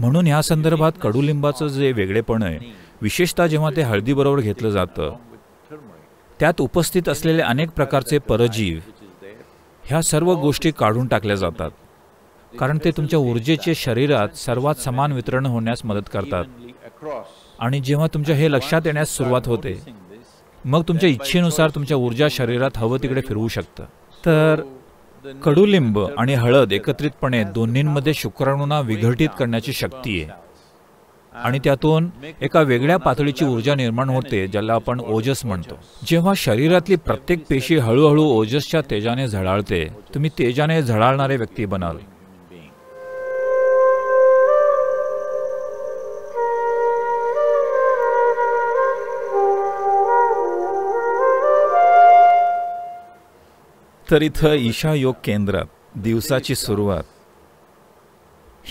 म्हणून या संदर्भात कडुलिंबाचं जे वेगळेपण आहे विशेषतः जेव्हा ते हळदीबरोबर घेतलं जातं त्यात उपस्थित असलेले अनेक प्रकारचे परजीव ह्या सर्व गोष्टी काढून टाकल्या जातात कारण ते तुमच्या ऊर्जेचे शरीरात सर्वात समान वितरण होण्यास मदत करतात आणि जेव्हा तुमच्या हे लक्षात येण्यास सुरुवात होते मग तुमच्या इच्छेनुसार तुमच्या ऊर्जा शरीरात हवं तिकडे फिरवू शकतं तर कडुलिंब आणि हळद एकत्रितपणे दोन्हींमध्ये शुक्राणूंना विघटित करण्याची शक्ती आहे आणि त्यातून एका वेगळ्या पातळीची ऊर्जा निर्माण होते ज्याला आपण ओजस म्हणतो जेव्हा शरीरातली प्रत्येक पेशी हळूहळू ओजसच्या तेजाने झळाळते तुम्ही तेजाने झळाळणारे व्यक्ती बनाल तर इथं ईशा योग केंद्रात दिवसाची सुरुवात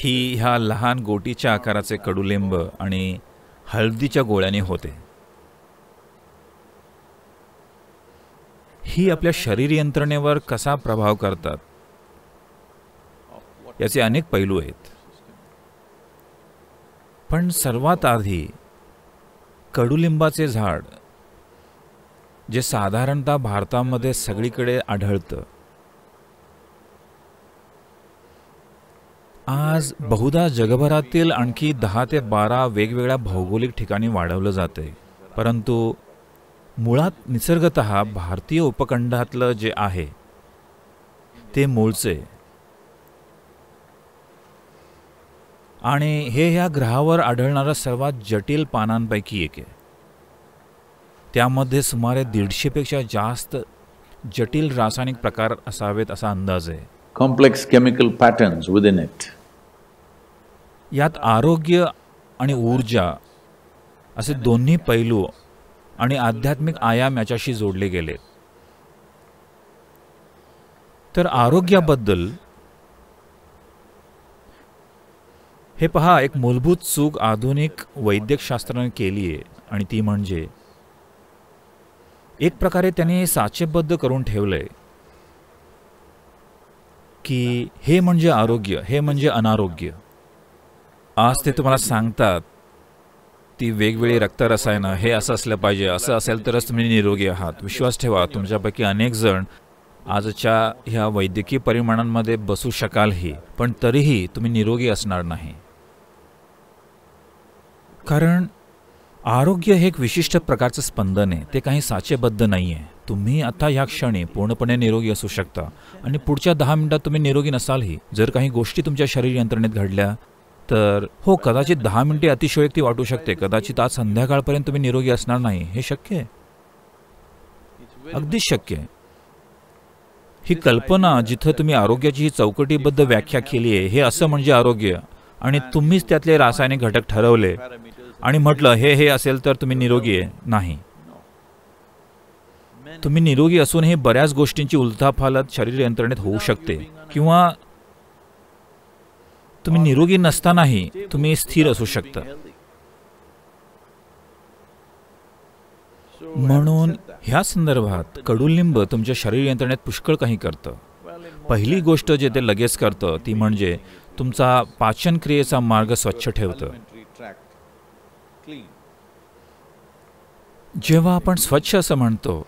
ही ह्या लहान गोटीच्या आकाराचे कडुलिंब आणि हळदीच्या गोळ्याने होते ही आपल्या शरीर यंत्रणेवर कसा प्रभाव करतात याचे अनेक पैलू आहेत पण सर्वात आधी कडुलिंबाचे झाड जे साधारणतः भारतामध्ये सगळीकडे आढळतं आज बहुधा जगभरातील आणखी दहा ते बारा वेगवेगळ्या भौगोलिक ठिकाणी वाढवलं जाते परंतु मुळात निसर्गत भारतीय उपखंडातलं जे आहे ते मूळचे आणि हे ह्या ग्रहावर आढळणारं सर्वात जटिल पानांपैकी एक आहे त्यामध्ये सुमारे दीडशेपेक्षा जास्त जटिल रासायनिक प्रकार असावेत असा अंदाज आहे complex chemical pattern within it यात आरोग्य आणि ऊर्जा असे दोन्ही पैलू आणि आध्यात्मिक आयाम याच्याशी जोडले गेले तर आरोग्याबद्दल हे पहा एक मूलभूत चूक आधुनिक वैद्यकशास्त्राने केली आहे आणि ती म्हणजे एक प्रकारे त्यांनी साचेबद्ध करून ठेवलंय की हे म्हणजे आरोग्य हे म्हणजे अनारोग्य आज ते तुम्हाला सांगतात ती वेगवेगळी रक्तरसायनं हे असं असलं पाहिजे असं असेल तरच तुम्ही निरोगी आहात विश्वास ठेवा तुमच्यापैकी अनेक जण आजच्या ह्या वैद्यकीय परिमाणांमध्ये बसू शकालही पण तरीही तुम्ही निरोगी असणार नाही कारण आरोग्य हे एक विशिष्ट प्रकारचं स्पंदन आहे ते काही साचेबद्ध नाही आहे तुम्ही आता या क्षणी पूर्णपणे निरोगी असू शकता आणि पुढच्या दहा मिनिटात तुम्ही निरोगी नसालही जर काही गोष्टी तुमच्या शरीर यंत्रणेत घडल्या तर हो कदाचित दहा मिनिटे अतिशयोक्ती वाटू शकते कदाचित आज संध्याकाळपर्यंत तुम्ही निरोगी असणार नाही हे शक्य आहे अगदीच शक्य आहे ही कल्पना जिथं तुम्ही आरोग्याची ही चौकटीबद्ध व्याख्या केली आहे हे असं म्हणजे आरोग्य आणि तुम्हीच त्यातले रासायनिक घटक ठरवले आणि म्हटलं हे हे असेल तर तुम्ही निरोगी आहे नाही तुम्ही निरोगी असूनही बऱ्याच गोष्टींची उलथापालत शरीर यंत्रणेत होऊ शकते किंवा तुम्ही निरोगी नसतानाही तुम्ही स्थिर असू शकता म्हणून ह्या संदर्भात कडुलिंब तुमच्या शरीर यंत्रणेत पुष्कळ काही करतं पहिली गोष्ट जे ते लगेच करतं ती म्हणजे तुमचा पाचनक्रियेचा मार्ग स्वच्छ ठेवतं जेव्हा आपण स्वच्छ असं म्हणतो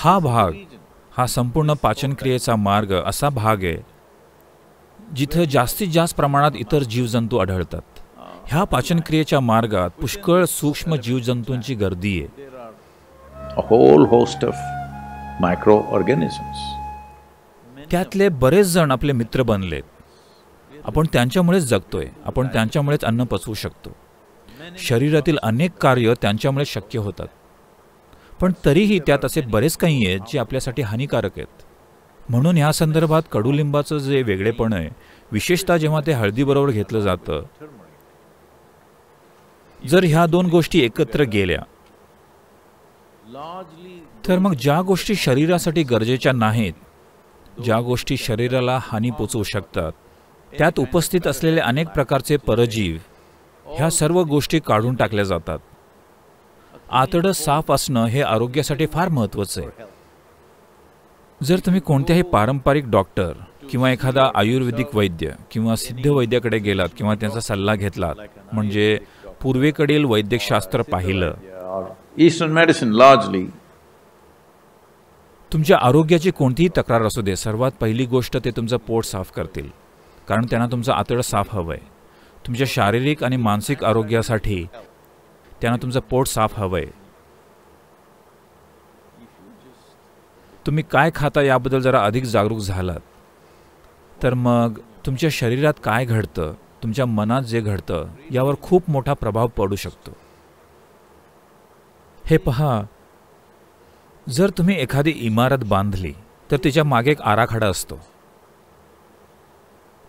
हा भाग हा संपूर्ण पाचनक्रियेचा मार्ग असा भाग आहे जिथं जास्तीत जास्त प्रमाणात इतर जीवजंतू आढळतात ह्या पाचनक्रियेच्या मार्गात पुष्कळ सूक्ष्म जीवजंतूंची गर्दी आहे whole host of microorganisms त्यातले बरेच जण आपले मित्र बनलेत आपण त्यांच्यामुळेच जगतोय आपण त्यांच्यामुळेच अन्न पचवू शकतो शरीरातील अनेक कार्य त्यांच्यामुळे शक्य होतात पण तरीही त्यात असे बरेच काही आहेत जे आपल्यासाठी हानिकारक आहेत म्हणून ह्या संदर्भात कडुलिंबाचं जे वेगळेपण आहे विशेषतः जेव्हा ते हळदीबरोबर घेतलं जातं जर ह्या दोन गोष्टी एकत्र गेल्या तर मग ज्या गोष्टी शरीरासाठी गरजेच्या नाहीत ज्या गोष्टी शरीराला हानी पोचवू शकतात त्यात उपस्थित असलेले अनेक प्रकारचे परजीव ह्या सर्व गोष्टी काढून टाकल्या जातात आतड साफ असणं हे आरोग्यासाठी फार महत्त्वाचं आहे जर तुम्ही कोणत्याही पारंपरिक डॉक्टर किंवा एखादा आयुर्वेदिक वैद्य किंवा सिद्ध वैद्याकडे गेलात किंवा त्यांचा सल्ला घेतलात म्हणजे पूर्वेकडील वैद्यकशास्त्र पाहिलं ईस्टर्न मेडिसिन लार्जली तुमच्या आरोग्याची कोणतीही तक्रार असू दे सर्वात पहिली गोष्ट ते तुमचं पोट साफ करतील कारण त्यांना तुमचं आतडं साफ हवं आहे तुमच्या शारीरिक आणि मानसिक आरोग्यासाठी त्यांना तुमचं पोट साफ हवं आहे तुम्ही काय खाता याबद्दल जरा अधिक जागरूक झालात तर मग तुमच्या शरीरात काय घडतं तुमच्या मनात जे घडतं यावर खूप मोठा प्रभाव पडू शकतो हे पहा जर तुम्ही एखादी इमारत बांधली तर तिच्या मागे एक आराखडा असतो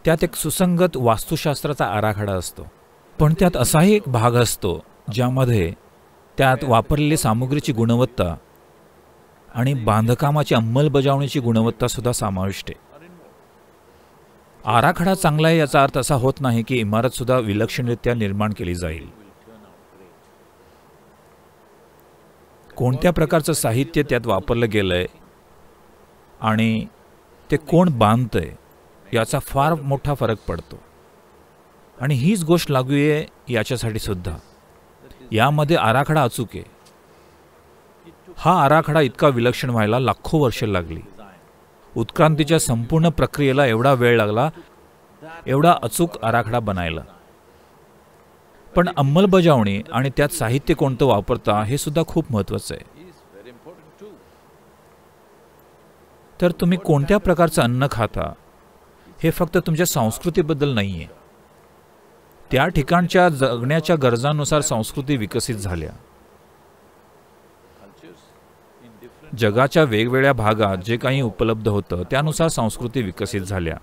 त्यात एक सुसंगत वास्तुशास्त्राचा आराखडा असतो पण त्यात असाही एक भाग असतो ज्यामध्ये त्यात वापरलेली सामुग्रीची गुणवत्ता आणि बांधकामाची अंमलबजावणीची गुणवत्ता सुद्धा समाविष्ट आहे आराखडा चांगला आहे याचा अर्थ असा होत नाही की इमारत सुद्धा विलक्षणरित्या निर्माण केली जाईल कोणत्या प्रकारचं साहित्य त्यात वापरलं गेलंय आणि ते कोण बांधतंय याचा फार मोठा फरक पडतो आणि हीच गोष्ट लागू आहे याच्यासाठी सुद्धा यामध्ये आराखडा अचूक आहे हा आराखडा इतका विलक्षण व्हायला लाखो वर्ष लागली उत्क्रांतीच्या संपूर्ण प्रक्रियेला एवढा वेळ लागला एवढा अचूक आराखडा बनायला पण अंमलबजावणी आणि त्यात साहित्य कोणतं वापरता हे सुद्धा खूप महत्वाचं आहे तर तुम्ही कोणत्या प्रकारचं अन्न खाता हे फक्त तुमच्या संस्कृतीबद्दल नाही आहे त्या ठिकाणच्या जगण्याच्या गरजांनुसार संस्कृती विकसित झाल्या जगाच्या वेगवेगळ्या भागात जे काही उपलब्ध होतं त्यानुसार संस्कृती विकसित झाल्या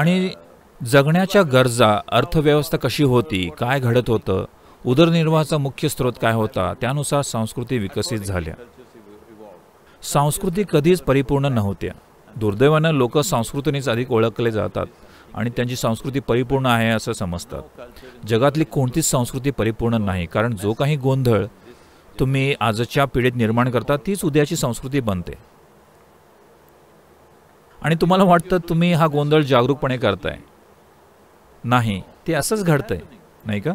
आणि जगण्याच्या गरजा अर्थव्यवस्था कशी होती काय घडत होतं उदरनिर्वाहाचा मुख्य स्रोत काय होता त्यानुसार संस्कृती विकसित झाल्या संस्कृती कधीच परिपूर्ण नव्हत्या दुर्दैवानं लोक संस्कृतीनेच अधिक ओळखले जातात आणि त्यांची संस्कृती परिपूर्ण आहे असं समजतात जगातली कोणतीच संस्कृती परिपूर्ण नाही कारण जो काही गोंधळ तुम्ही आजच्या पिढीत निर्माण करता तीच उद्याची संस्कृती बनते आणि तुम्हाला वाटतं तुम्ही हा गोंधळ जागरूकपणे करताय नाही ते असंच घडतंय नाही का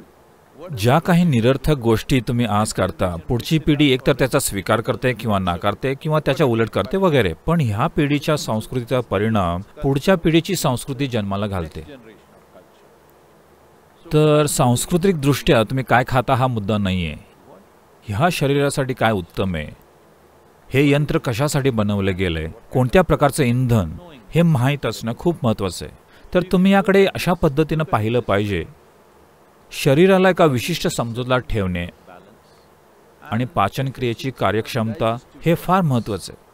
ज्या काही निरर्थक गोष्टी तुम्ही आज करता पुढची पिढी एकतर त्याचा स्वीकार करते किंवा नाकारते किंवा त्याच्या उलट करते वगैरे पण ह्या पिढीच्या संस्कृतीचा परिणाम पुढच्या पिढीची संस्कृती जन्माला घालते तर सांस्कृतिक दृष्ट्या तुम्ही काय खाता हा मुद्दा नाही आहे ह्या शरीरासाठी काय उत्तम आहे हे यंत्र कशासाठी बनवलं गेले कोणत्या प्रकारचं इंधन हे माहीत असणं खूप महत्वाचं आहे तर तुम्ही याकडे अशा पद्धतीनं पाहिलं पाहिजे शरीराला एका विशिष्ट समजोला ठेवणे आणि पाचनक्रियेची कार्यक्षमता हे फार महत्वाचं आहे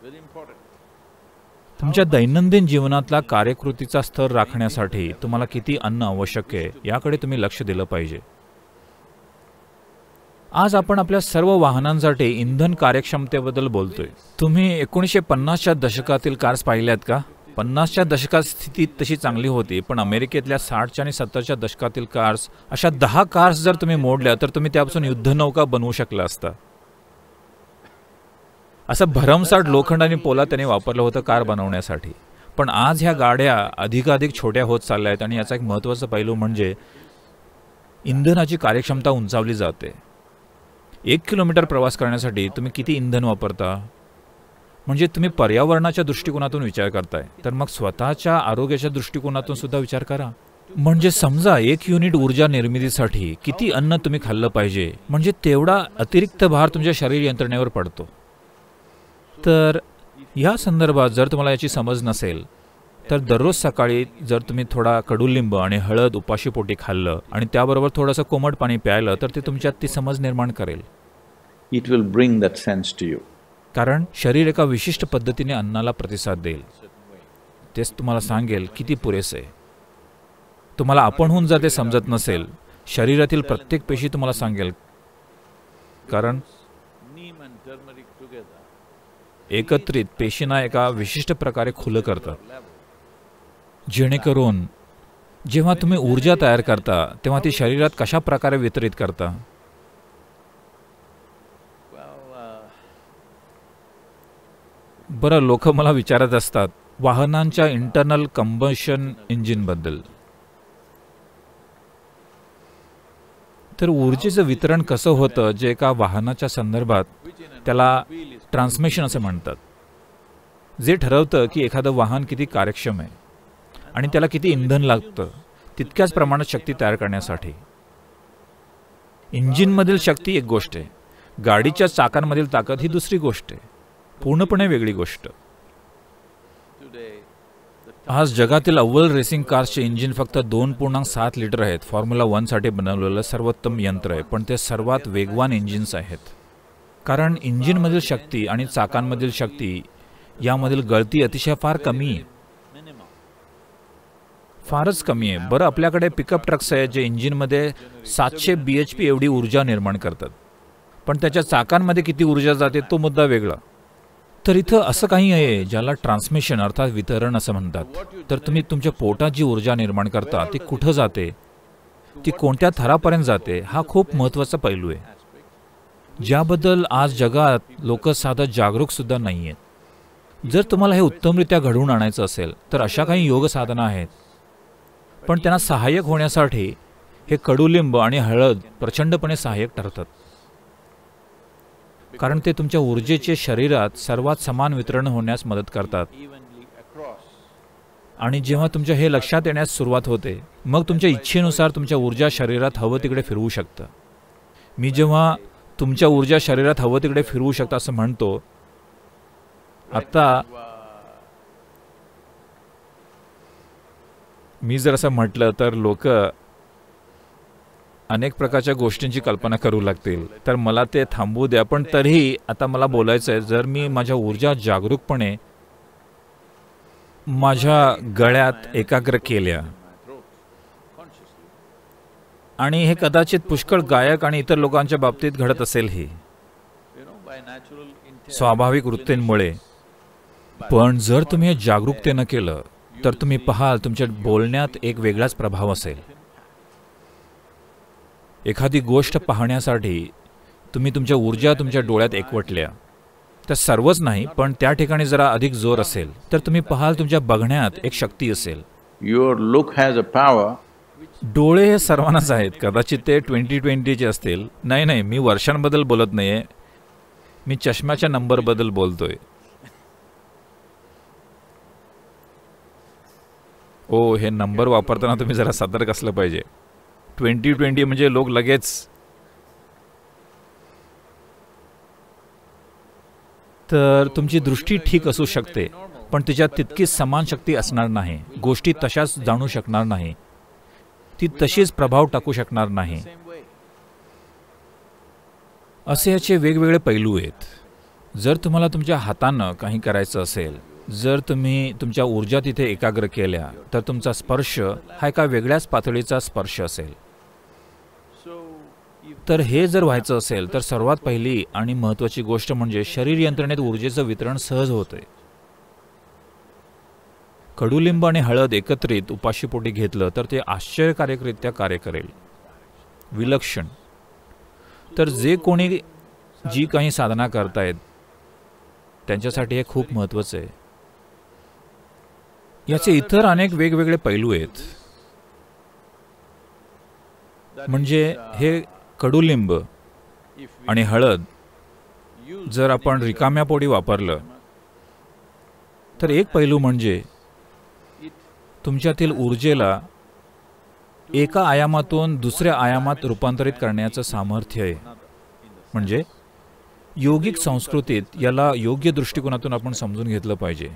तुमच्या दैनंदिन जीवनातला कार्यकृतीचा स्तर राखण्यासाठी तुम्हाला किती अन्न आवश्यक आहे याकडे तुम्ही लक्ष दिलं पाहिजे आज आपण आपल्या सर्व वाहनांसाठी इंधन कार्यक्षमतेबद्दल बोलतोय तुम्ही एकोणीसशे पन्नासच्या दशकातील कार्स पाहिल्यात का पन्नासच्या दशकात स्थिती तशी चांगली होती पण अमेरिकेतल्या साठच्या आणि सत्तरच्या दशकातील कार्स अशा दहा कार्स जर तुम्ही मोडल्या तर तुम्ही त्यापासून युद्धनौका बनवू शकला असता असं भरमसाठ लोखंड आणि पोला त्याने वापरलं होतं कार बनवण्यासाठी पण आज ह्या गाड्या अधिकाधिक छोट्या होत चालल्या आहेत आणि याचा एक महत्त्वाचा पैलू म्हणजे इंधनाची कार्यक्षमता उंचावली जाते एक किलोमीटर प्रवास करण्यासाठी तुम्ही किती इंधन वापरता म्हणजे तुम्ही पर्यावरणाच्या दृष्टिकोनातून विचार करताय तर मग स्वतःच्या आरोग्याच्या दृष्टिकोनातून सुद्धा विचार करा म्हणजे समजा एक युनिट ऊर्जा निर्मितीसाठी किती अन्न तुम्ही खाल्लं पाहिजे म्हणजे तेवढा अतिरिक्त भार तुमच्या शरीर यंत्रणेवर पडतो तर या संदर्भात जर तुम्हाला याची समज नसेल तर दररोज सकाळी जर तुम्ही थोडा कडुलिंब आणि हळद उपाशीपोटी खाल्लं आणि त्याबरोबर थोडंसं कोमट पाणी प्यायलं तर ते तुमच्यात ती समज निर्माण करेल it will bring that sense to you कारण शरीर एका विशिष्ट पद्धतीने अन्नाला प्रतिसाद देईल तेच तुम्हाला सांगेल किती पुरेसे तुम्हाला आपणहून जर ते समजत नसेल शरीरातील प्रत्येक पेशी तुम्हाला सांगेल कारण एकत्रित पेशींना एका विशिष्ट प्रकारे खुलं करतात जेणेकरून जेव्हा तुम्ही ऊर्जा तयार करता तेव्हा ती शरीरात कशा प्रकारे वितरित करता बरं लोक मला विचारत असतात वाहनांच्या इंटरनल कंबशन इंजिनबद्दल तर ऊर्जेचं वितरण कसं होतं जे एका वाहनाच्या संदर्भात त्याला ट्रान्समिशन असं म्हणतात जे ठरवतं की एखादं वाहन किती कार्यक्षम आहे आणि त्याला किती इंधन लागतं तितक्याच प्रमाणात शक्ती तयार करण्यासाठी इंजिनमधील शक्ती एक गोष्ट आहे गाडीच्या चाकांमधील ताकद ही दुसरी गोष्ट आहे पूर्णपणे वेगळी गोष्ट आज जगातील अव्वल रेसिंग कार्सचे इंजिन फक्त दोन पूर्णांक सात लिटर आहेत फॉर्म्युला वनसाठी बनवलेलं सर्वोत्तम यंत्र आहे पण ते सर्वात वेगवान इंजिन्स आहेत कारण इंजिनमधील शक्ती आणि चाकांमधील शक्ती यामधील गळती अतिशय फार कमी आहे फारच कमी आहे बरं आपल्याकडे पिकअप ट्रक्स आहेत जे इंजिनमध्ये सातशे बी एच पी एवढी ऊर्जा निर्माण करतात पण त्याच्या चाकांमध्ये किती ऊर्जा जाते तो मुद्दा वेगळा तर इथं असं काही आहे ज्याला ट्रान्समिशन अर्थात वितरण असं म्हणतात तर तुम्ही तुमच्या पोटात जी ऊर्जा निर्माण करता ती कुठं जाते ती कोणत्या थरापर्यंत जाते हा खूप महत्त्वाचा पैलू आहे ज्याबद्दल आज जगात लोक साधं जागरूकसुद्धा नाही आहेत जर तुम्हाला हे उत्तमरित्या घडवून आणायचं असेल तर अशा काही योग साधना आहेत पण त्यांना सहाय्यक होण्यासाठी हे कडुलिंब आणि हळद प्रचंडपणे सहाय्यक ठरतात कारण ते तुमच्या ऊर्जेचे शरीरात सर्वात समान वितरण होण्यास मदत करतात आणि जेव्हा तुमच्या हे लक्षात येण्यास सुरुवात होते मग तुमच्या इच्छेनुसार तुमच्या ऊर्जा शरीरात हवं तिकडे फिरवू शकतं मी जेव्हा तुमच्या ऊर्जा शरीरात हवं तिकडे फिरवू शकतं असं म्हणतो आत्ता मी जर असं म्हटलं तर लोक अनेक प्रकारच्या गोष्टींची कल्पना करू लागतील तर मला ते थांबवू द्या पण तरीही आता मला बोलायचं आहे जर मी माझ्या ऊर्जा जागरूकपणे माझ्या गळ्यात एकाग्र केल्या आणि हे कदाचित पुष्कळ गायक आणि इतर लोकांच्या बाबतीत घडत असेल असेलही स्वाभाविक वृत्तींमुळे पण जर तुम्ही हे जागरूकतेनं केलं तर तुम्ही पहाल तुमच्या बोलण्यात एक वेगळाच प्रभाव असेल एखादी गोष्ट पाहण्यासाठी तुम्ही तुमच्या ऊर्जा तुमच्या डोळ्यात एकवटल्या त्या सर्वच नाही पण त्या ठिकाणी जरा अधिक जोर असेल तर तुम्ही पाहाल तुमच्या बघण्यात एक शक्ती असेल your look has a power डोळे हे सर्वांनाच आहेत कदाचित ते ट्वेंटी ट्वेंटीचे असतील नाही नाही मी वर्षांबद्दल बोलत नाहीये मी चष्म्याच्या नंबरबद्दल बोलतोय ओ हे नंबर वापरताना तुम्ही जरा सतर्क असलं पाहिजे ट्वेंटी ट्वेंटी म्हणजे लोक लगेच तर तुमची दृष्टी ठीक असू शकते पण तिच्यात तितकी समान शक्ती असणार नाही गोष्टी तशाच जाणू शकणार नाही ती तशीच प्रभाव टाकू शकणार नाही असे याचे वेगवेगळे पैलू आहेत जर तुम्हाला तुमच्या हातानं काही करायचं असेल जर तुम्ही तुमच्या ऊर्जा तिथे एकाग्र केल्या तर तुमचा स्पर्श हा एका वेगळ्याच पातळीचा स्पर्श असेल तर हे जर व्हायचं असेल तर सर्वात पहिली आणि महत्वाची गोष्ट म्हणजे शरीर यंत्रणेत ऊर्जेचं वितरण सहज होतंय कडुलिंब आणि हळद एकत्रित उपाशीपोटी घेतलं तर ते आश्चर्यकारकरित्या कार्य करेल विलक्षण तर जे कोणी जी काही साधना करतायत त्यांच्यासाठी हे खूप महत्वाचं आहे याचे इतर अनेक वेगवेगळे पैलू आहेत म्हणजे हे कडुलिंब आणि हळद जर आपण रिकाम्या पोडी वापरलं तर एक पैलू म्हणजे तुमच्यातील ऊर्जेला एका आयामातून दुसऱ्या आयामात रूपांतरित करण्याचं सामर्थ्य आहे म्हणजे योगिक संस्कृतीत याला योग्य दृष्टिकोनातून आपण समजून घेतलं पाहिजे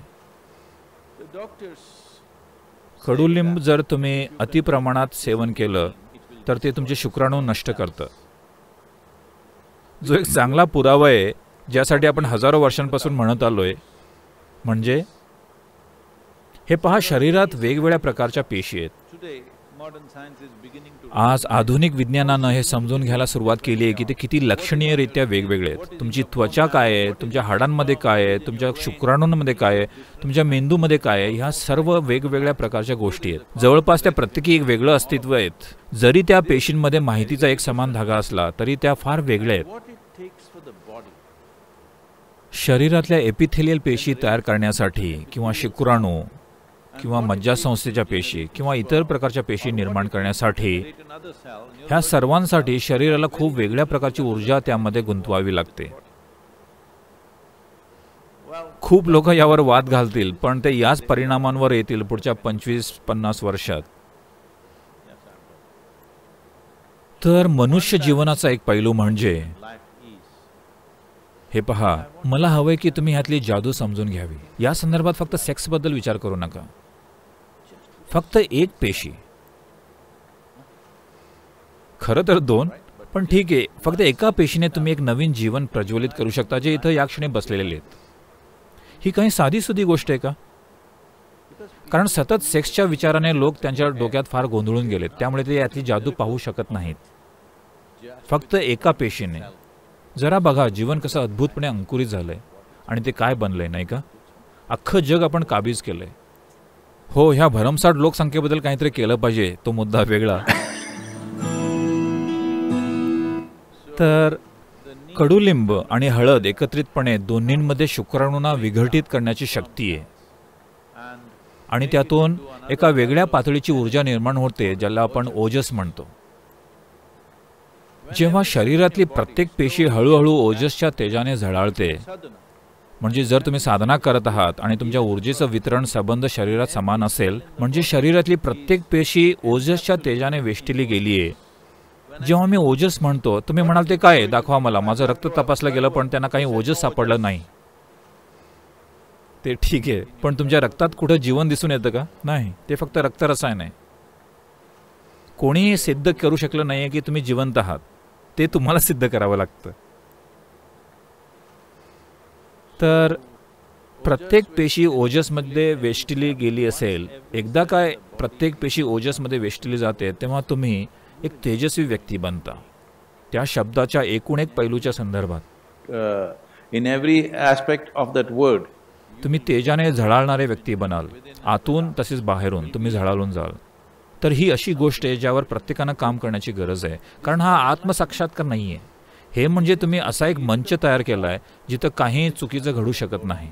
कडुलिंब जर तुम्ही अतिप्रमाणात सेवन केलं तर ते तुमचे शुक्राणू नष्ट करतं जो एक चांगला पुरावा आहे ज्यासाठी आपण हजारो वर्षांपासून म्हणत आलो आहे म्हणजे हे पहा शरीरात वेगवेगळ्या प्रकारच्या पेशी आहेत आज आधुनिक विज्ञानानं हे समजून घ्यायला सुरुवात केली आहे की ते किती लक्षणीयरित्या वेगवेगळे आहेत तुमची त्वचा काय आहे तुमच्या हाडांमध्ये काय आहे तुमच्या शुक्राणूंमध्ये काय आहे तुमच्या मेंदूमध्ये काय आहे ह्या सर्व वेगवेगळ्या प्रकारच्या गोष्टी आहेत जवळपास त्या प्रत्येकी एक वेगळं अस्तित्व आहेत जरी त्या पेशींमध्ये माहितीचा एक समान धागा असला तरी त्या फार वेगळ्या आहेत शरीरातल्या एपिथेलियल पेशी तयार करण्यासाठी किंवा शुक्राणू किंवा मज्जासंस्थेच्या पेशी किंवा इतर प्रकारच्या पेशी निर्माण करण्यासाठी ह्या सर्वांसाठी शरीराला खूप वेगळ्या प्रकारची ऊर्जा त्यामध्ये गुंतवावी लागते खूप लोक यावर वाद घालतील पण ते याच परिणामांवर येतील पुढच्या पंचवीस पन्नास वर्षात तर मनुष्य जीवनाचा एक पैलू म्हणजे हे पहा मला हवंय की तुम्ही ह्यातली जादू समजून घ्यावी या संदर्भात फक्त सेक्स बद्दल विचार करू नका फक्त एक पेशी खरं तर दोन पण ठीक आहे फक्त एका पेशीने तुम्ही एक नवीन जीवन प्रज्वलित करू शकता जे इथं या क्षणी बसलेले आहेत ही काही साधी सुधी गोष्ट आहे का कारण सतत सेक्सच्या विचाराने लोक त्यांच्या डोक्यात फार गोंधळून गेलेत त्यामुळे ते यातली जादू पाहू शकत नाहीत फक्त एका पेशीने जरा बघा जीवन कसं अद्भुतपणे अंकुरित झालंय आणि ते काय बनलंय नाही का अख्खं जग आपण काबीज केलंय हो ह्या भरमसाठ लोकसंख्येबद्दल काहीतरी केलं पाहिजे तो मुद्दा वेगळा तर कडुलिंब आणि हळद एकत्रितपणे दोन्हींमध्ये शुक्राणूंना विघटित करण्याची शक्ती आहे आणि त्यातून एका वेगळ्या पातळीची ऊर्जा निर्माण होते ज्याला आपण ओजस म्हणतो जेव्हा शरीरातली प्रत्येक पेशी हळूहळू ओजसच्या तेजाने झळाळते म्हणजे जर तुम्ही साधना करत आहात आणि तुमच्या ऊर्जेचं वितरण संबंध शरीरात समान असेल म्हणजे शरीरातली प्रत्येक पेशी ओजसच्या तेजाने वेष्टिली गेली आहे जेव्हा मी ओजस म्हणतो तुम्ही म्हणाल ते काय दाखवा मला माझं रक्त तपासलं गेलं पण त्यांना काही ओजस सापडलं नाही ते ठीक आहे पण तुमच्या रक्तात कुठं जीवन दिसून येतं का नाही ते फक्त रक्तरसायन आहे कोणीही सिद्ध करू शकलं नाही आहे की तुम्ही जिवंत आहात ते तुम्हाला सिद्ध करावं लागतं तर प्रत्येक पेशी ओजसमध्ये वेष्टली गेली असेल एकदा काय प्रत्येक पेशी ओजसमध्ये वेष्टली जाते तेव्हा तुम्ही एक तेजस्वी व्यक्ती बनता त्या शब्दाच्या एकूण एक पैलूच्या संदर्भात in every aspect of that word तुम्ही तेजाने झळाळणारे व्यक्ती बनाल आतून तसेच बाहेरून तुम्ही झळाळून जाल तर ही अशी गोष्ट आहे ज्यावर प्रत्येकानं काम करण्याची गरज आहे कारण हा आत्मसाक्षात्कार नाही आहे हे म्हणजे तुम्ही असा एक मंच तयार केला आहे जिथं काही चुकीचं घडू शकत नाही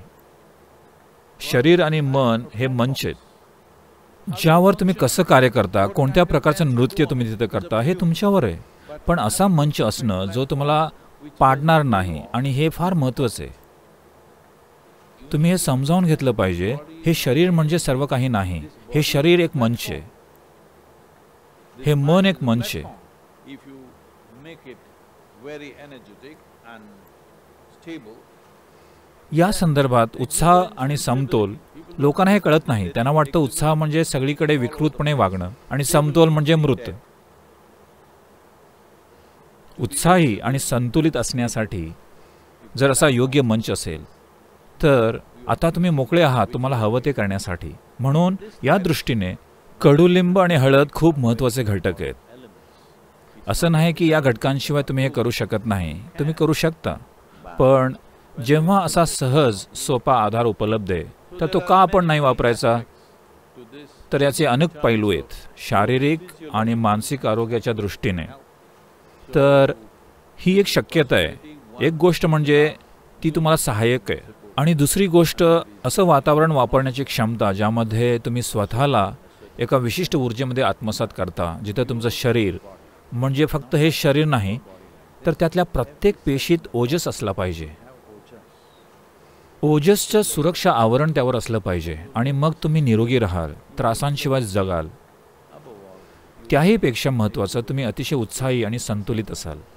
शरीर आणि मन हे मंच आहेत ज्यावर तुम्ही कसं कार्य करता कोणत्या प्रकारचं नृत्य तुम्ही तिथं करता हे तुमच्यावर आहे पण असा मंच असणं जो तुम्हाला पाडणार नाही आणि हे फार महत्त्वाचं आहे तुम्ही हे समजावून घेतलं पाहिजे हे शरीर म्हणजे सर्व काही नाही हे शरीर एक मंच आहे हे मन एक मंच आहे या संदर्भात उत्साह आणि समतोल लोकांना हे कळत नाही त्यांना वाटतं उत्साह म्हणजे सगळीकडे विकृतपणे वागणं आणि समतोल म्हणजे मृत उत्साही आणि संतुलित असण्यासाठी जर असा योग्य मंच असेल तर आता तुम्ही मोकळे आहात तुम्हाला हवं ते करण्यासाठी म्हणून या दृष्टीने कडुलिंब आणि हळद खूप महत्त्वाचे घटक आहेत असं नाही की या घटकांशिवाय तुम्ही हे करू शकत नाही तुम्ही करू शकता पण जेव्हा असा सहज सोपा आधार उपलब्ध आहे तर तो का आपण नाही वापरायचा तर याचे अनेक पैलू आहेत शारीरिक आणि मानसिक आरोग्याच्या दृष्टीने तर ही एक शक्यता आहे एक गोष्ट म्हणजे ती तुम्हाला सहाय्यक आहे आणि दुसरी गोष्ट असं वातावरण वापरण्याची क्षमता ज्यामध्ये तुम्ही स्वतःला एका विशिष्ट ऊर्जेमध्ये आत्मसात करता जिथं तुमचं शरीर म्हणजे फक्त हे शरीर नाही तर त्यातल्या प्रत्येक पेशीत ओजस असला पाहिजे ओजसचं सुरक्षा आवरण त्यावर असलं पाहिजे आणि मग तुम्ही निरोगी राहाल त्रासांशिवाय जगाल त्याहीपेक्षा महत्त्वाचं तुम्ही अतिशय उत्साही आणि संतुलित असाल